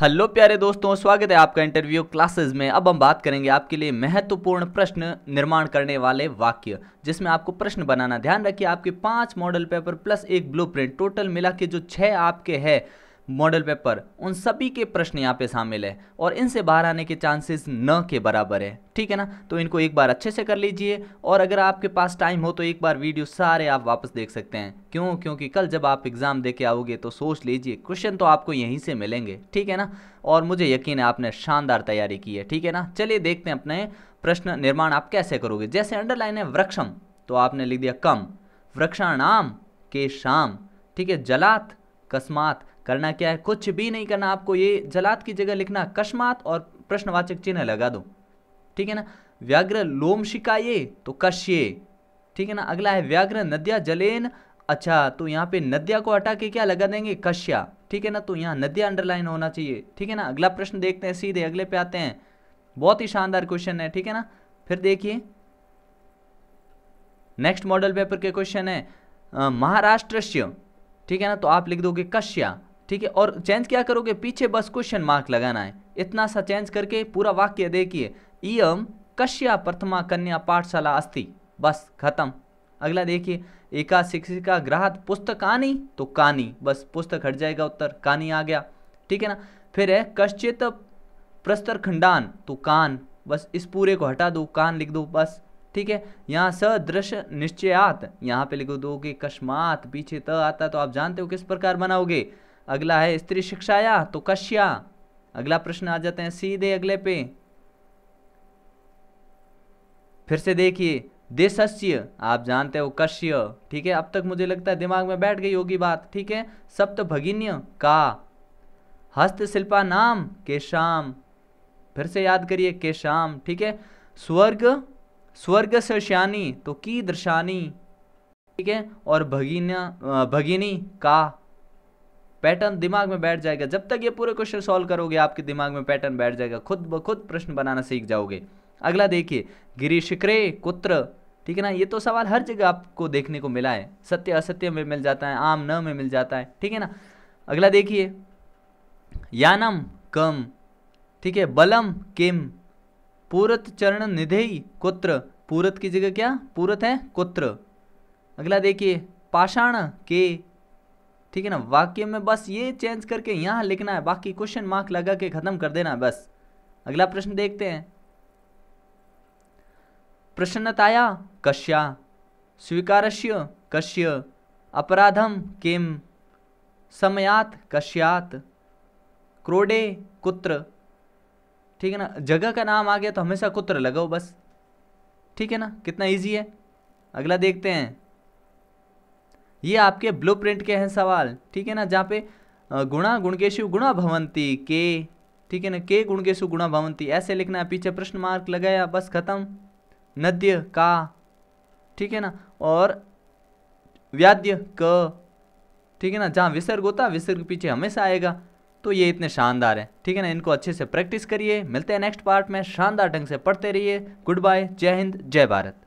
hello प्यारे दोस्तों स्वागत है आपका इंटरव्यू क्लासेस में अब हम बात करेंगे आपके लिए महत्वपूर्ण प्रश्न निर्माण करने वाले वाक्य जिसमें आपको प्रश्न बनाना ध्यान रखिए आपके पांच मॉडल पेपर प्लस एक ब्लूप्रिंट टोटल मिला के जो छह आपके है मॉडल पेपर उन सभी के प्रश्न यहाँ पे शामिल है और इनसे बाहर आने के चांसेस न के बराबर है ठीक है ना तो इनको एक बार अच्छे से कर लीजिए और अगर आपके पास टाइम हो तो एक बार वीडियो सारे आप वापस देख सकते हैं क्यों क्योंकि कल जब आप एग्ज़ाम दे के आओगे तो सोच लीजिए क्वेश्चन तो आपको यहीं से मिलेंगे ठीक है ना और मुझे यकीन है आपने शानदार तैयारी की है ठीक है ना चलिए देखते हैं अपने प्रश्न निर्माण आप कैसे करोगे जैसे अंडरलाइन है वृक्षम तो आपने लिख दिया कम वृक्षाणाम के शाम ठीक है जलात कस्मात करना क्या है कुछ भी नहीं करना आपको ये जलात की जगह लिखना अकस्मात और प्रश्नवाचक चिन्ह लगा दो ठीक है ना व्याघ्र लोम शिकाये तो कश्ये ठीक है ना अगला है व्याघ्र नद्या जलेन अच्छा तो यहाँ पे नद्या को हटा के क्या लगा देंगे कश्या ठीक है ना तो यहाँ नद्या अंडरलाइन होना चाहिए ठीक है ना अगला प्रश्न देखते हैं सीधे अगले पे आते हैं बहुत ही शानदार क्वेश्चन है ठीक है ना फिर देखिए नेक्स्ट मॉडल पेपर के क्वेश्चन है महाराष्ट्र ठीक है ना तो आप लिख दोगे कश्या ठीक है और चेंज क्या करोगे पीछे बस क्वेश्चन मार्क लगाना है इतना सा चेंज करके पूरा वाक्य देखिए इम कश्या प्रथमा कन्या पाठशाला अस्थि बस खत्म अगला देखिए एका शिक्षिका ग्राह पुस्तक आनी तो कानी बस पुस्तक हट जाएगा उत्तर कानी आ गया ठीक है ना फिर है कश्चित प्रस्तर खंडान तो कान बस इस पूरे को हटा दो कान लिख दो बस ठीक है यहाँ सदृश निश्चयात यहाँ पे लिख दो कि कस्मात पीछे त आता तो आप जानते हो किस प्रकार बनाओगे अगला है स्त्री शिक्षाया तो कश्या अगला प्रश्न आ जाते हैं सीधे अगले पे फिर से देखिए देशस्य आप जानते हो कश्य ठीक है अब तक मुझे लगता है दिमाग में बैठ गई होगी बात ठीक है सप्त भगिन्य का हस्तशिल्पा नाम के शाम फिर से याद करिए के शाम ठीक है स्वर्ग स्वर्ग से श्यानी तो की दर्शानी ठीक है और भगिन्या भगिनी का पैटर्न दिमाग में बैठ जाएगा जब तक ये पूरे क्वेश्चन सॉल्व करोगे आपके दिमाग में पैटर्न बैठ जाएगा खुद ब खुद प्रश्न बनाना सीख जाओगे अगला देखिए गिरीशिक्रे कुत्र ठीक है ना ये तो सवाल हर जगह आपको देखने को मिला है सत्य असत्य में मिल जाता है आम न में मिल जाता है ठीक है ना अगला देखिए यानम कम ठीक है बलम किम पूरत चरण निधे कुत्र पूरत की जगह क्या पूरत है कुत्र अगला देखिए पाषाण के ठीक है ना वाक्य में बस ये चेंज करके यहाँ लिखना है बाकी क्वेश्चन मार्क लगा के ख़त्म कर देना है बस अगला प्रश्न देखते हैं प्रसन्नताया कश्या स्वीकारश्य कश्य अपराधम किम समयात कश्यात क्रोडे कुत्र ठीक है ना जगह का नाम आ गया तो हमेशा कुत्र लगाओ बस ठीक है ना कितना इजी है अगला देखते हैं ये आपके ब्लूप्रिंट के हैं सवाल ठीक है ना जहाँ पे गुणा गुणकेशु गुणा भवंती के ठीक है ना के गुणकेशु गुणा भवंती ऐसे लिखना है पीछे प्रश्न मार्क लगाया बस खत्म नद्य का ठीक है ना और व्याद्य क ठीक है ना जहाँ विसर्ग होता विसर्ग पीछे हमेशा आएगा तो ये इतने शानदार हैं ठीक है ना इनको अच्छे से प्रैक्टिस करिए मिलते हैं नेक्स्ट पार्ट में शानदार ढंग से पढ़ते रहिए गुड बाय जय हिंद जय भारत